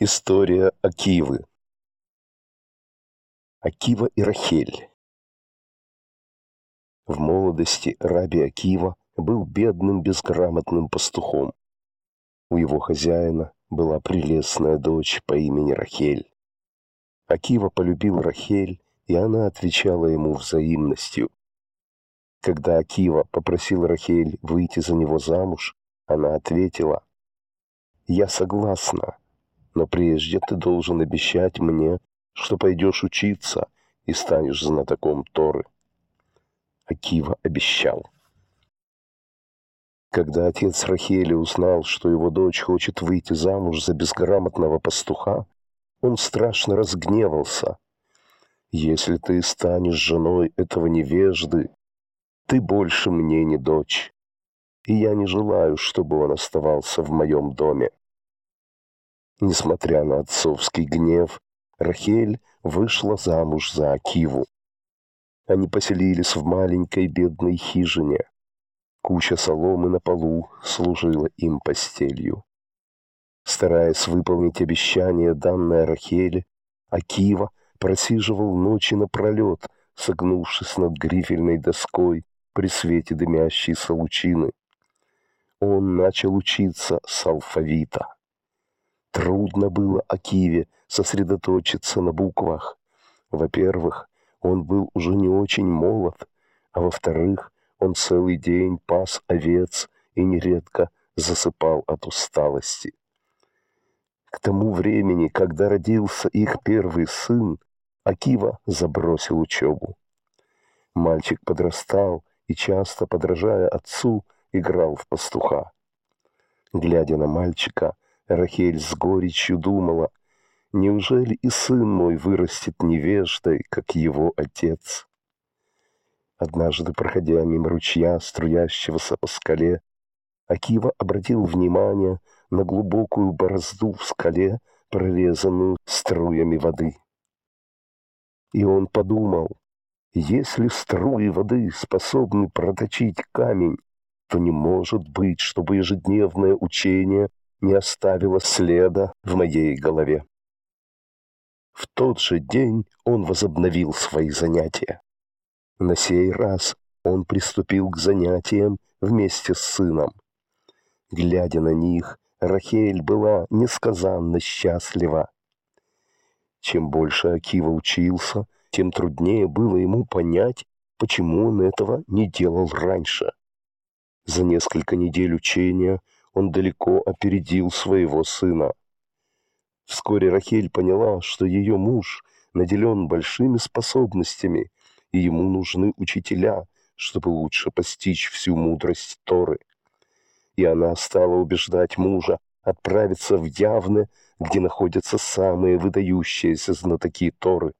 История Акивы. Акива и Рахель. В молодости раби Акива был бедным безграмотным пастухом. У его хозяина была прелестная дочь по имени Рахель. Акива полюбил Рахель, и она отвечала ему взаимностью. Когда Акива попросил Рахель выйти за него замуж, она ответила, «Я согласна, но прежде ты должен обещать мне, что пойдешь учиться и станешь знатоком Торы. Акива обещал. Когда отец Рахели узнал, что его дочь хочет выйти замуж за безграмотного пастуха, он страшно разгневался. «Если ты станешь женой этого невежды, ты больше мне не дочь, и я не желаю, чтобы он оставался в моем доме. Несмотря на отцовский гнев, Рахель вышла замуж за Акиву. Они поселились в маленькой бедной хижине. Куча соломы на полу служила им постелью. Стараясь выполнить обещание, данное Рахель, Акива просиживал ночи напролет, согнувшись над грифельной доской при свете дымящейся лучины. Он начал учиться с алфавита. Трудно было Акиве сосредоточиться на буквах. Во-первых, он был уже не очень молод, а во-вторых, он целый день пас овец и нередко засыпал от усталости. К тому времени, когда родился их первый сын, Акива забросил учебу. Мальчик подрастал и, часто подражая отцу, играл в пастуха. Глядя на мальчика, Рахель с горечью думала, неужели и сын мой вырастет невеждой, как его отец? Однажды, проходя мимо ручья, струящегося по скале, Акива обратил внимание на глубокую борозду в скале, прорезанную струями воды. И он подумал, если струи воды способны проточить камень, то не может быть, чтобы ежедневное учение не оставило следа в моей голове. В тот же день он возобновил свои занятия. На сей раз он приступил к занятиям вместе с сыном. Глядя на них, Рахель была несказанно счастлива. Чем больше Акива учился, тем труднее было ему понять, почему он этого не делал раньше. За несколько недель учения – он далеко опередил своего сына. Вскоре Рахель поняла, что ее муж наделен большими способностями, и ему нужны учителя, чтобы лучше постичь всю мудрость Торы. И она стала убеждать мужа отправиться в Явны, где находятся самые выдающиеся знатоки Торы.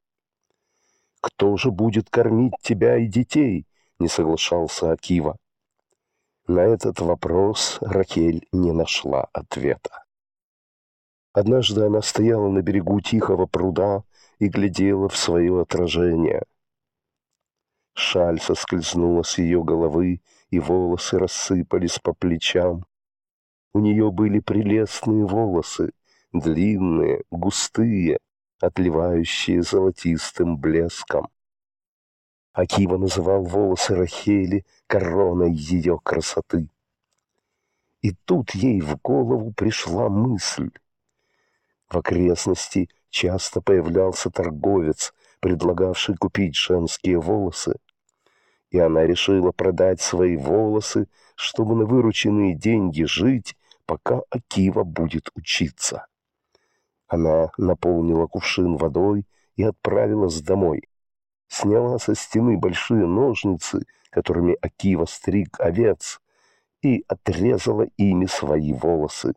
«Кто же будет кормить тебя и детей?» — не соглашался Акива. На этот вопрос Ракель не нашла ответа. Однажды она стояла на берегу тихого пруда и глядела в свое отражение. Шаль соскользнула с ее головы, и волосы рассыпались по плечам. У нее были прелестные волосы, длинные, густые, отливающие золотистым блеском. Акива называл волосы Рахели короной ее красоты. И тут ей в голову пришла мысль. В окрестности часто появлялся торговец, предлагавший купить женские волосы. И она решила продать свои волосы, чтобы на вырученные деньги жить, пока Акива будет учиться. Она наполнила кувшин водой и отправилась домой сняла со стены большие ножницы, которыми Акива стриг овец, и отрезала ими свои волосы.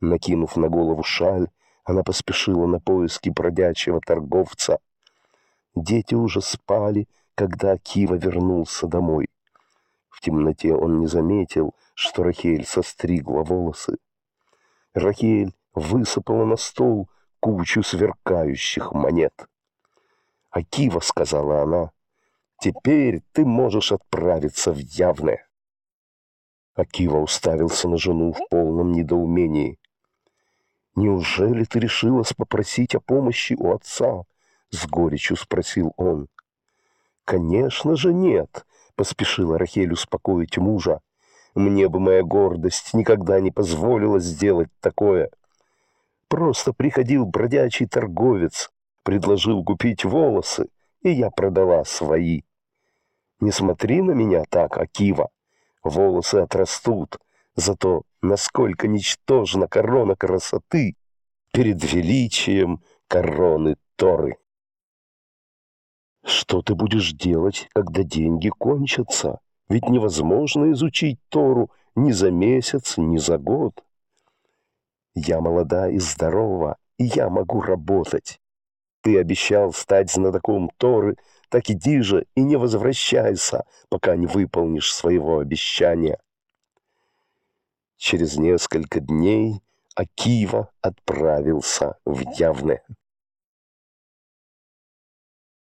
Накинув на голову шаль, она поспешила на поиски бродячего торговца. Дети уже спали, когда Акива вернулся домой. В темноте он не заметил, что Рахель состригла волосы. Рахель высыпала на стол кучу сверкающих монет. Акива, сказала она, теперь ты можешь отправиться в явное. Акива уставился на жену в полном недоумении. «Неужели ты решилась попросить о помощи у отца?» — с горечью спросил он. «Конечно же нет», — поспешила Рахель успокоить мужа. «Мне бы моя гордость никогда не позволила сделать такое. Просто приходил бродячий торговец, предложил купить волосы, и я продала свои. Не смотри на меня так, Акива. Волосы отрастут, зато насколько ничтожна корона красоты перед величием короны Торы. Что ты будешь делать, когда деньги кончатся? Ведь невозможно изучить Тору ни за месяц, ни за год. Я молода и здорова, и я могу работать. Ты обещал стать знатоком Торы, так иди же и не возвращайся, пока не выполнишь своего обещания. Через несколько дней Акива отправился в Явне.